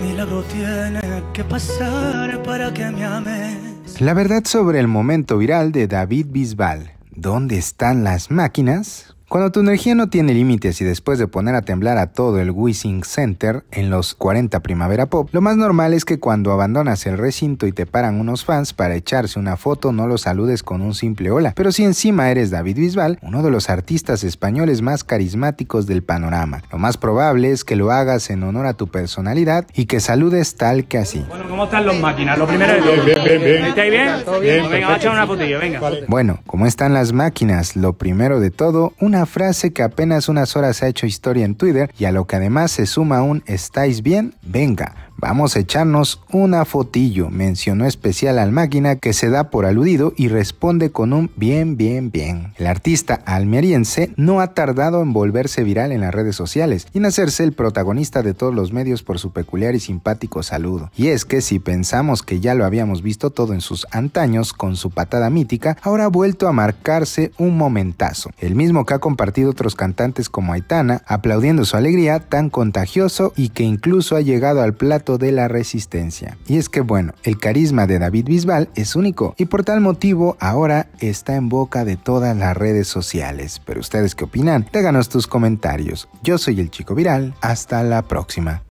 milagro tiene que pasar para que me La verdad sobre el momento viral de David Bisbal. ¿Dónde están las máquinas? Cuando tu energía no tiene límites y después de poner a temblar a todo el Wishing Center en los 40 Primavera Pop, lo más normal es que cuando abandonas el recinto y te paran unos fans para echarse una foto no los saludes con un simple hola, pero si encima eres David Bisbal, uno de los artistas españoles más carismáticos del panorama, lo más probable es que lo hagas en honor a tu personalidad y que saludes tal que así. Bueno, ¿cómo están las máquinas? Lo primero es... bien, bien. bien? venga, va a echar una fotillo, venga. Bueno, ¿cómo están las máquinas? Lo primero de todo, una frase que apenas unas horas ha hecho historia en Twitter y a lo que además se suma un estáis bien, venga. Vamos a echarnos una fotillo, mencionó especial al máquina que se da por aludido y responde con un bien, bien, bien. El artista almeriense no ha tardado en volverse viral en las redes sociales y en hacerse el protagonista de todos los medios por su peculiar y simpático saludo. Y es que si pensamos que ya lo habíamos visto todo en sus antaños con su patada mítica, ahora ha vuelto a marcarse un momentazo. El mismo que ha compartido otros cantantes como Aitana, aplaudiendo su alegría tan contagioso y que incluso ha llegado al plato de la resistencia. Y es que bueno, el carisma de David Bisbal es único y por tal motivo ahora está en boca de todas las redes sociales. Pero ustedes qué opinan? Déganos tus comentarios. Yo soy el chico viral. Hasta la próxima.